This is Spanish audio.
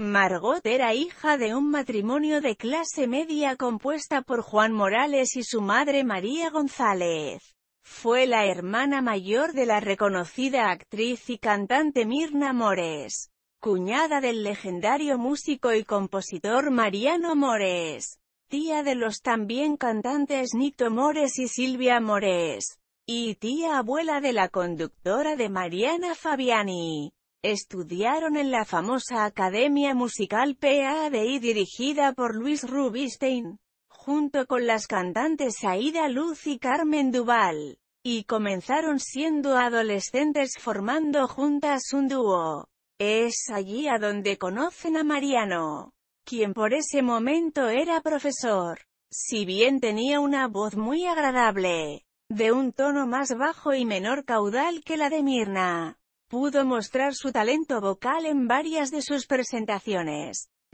Margot era hija de un matrimonio de clase media compuesta por Juan Morales y su madre María González. Fue la hermana mayor de la reconocida actriz y cantante Mirna Mores, cuñada del legendario músico y compositor Mariano Mores, tía de los también cantantes Nito Mores y Silvia Mores, y tía abuela de la conductora de Mariana Fabiani. Estudiaron en la famosa Academia Musical PADI dirigida por Luis Rubinstein, junto con las cantantes Aida Luz y Carmen Duval, y comenzaron siendo adolescentes formando juntas un dúo. Es allí a donde conocen a Mariano, quien por ese momento era profesor. Si bien tenía una voz muy agradable, de un tono más bajo y menor caudal que la de Mirna, Pudo mostrar su talento vocal en varias de sus presentaciones.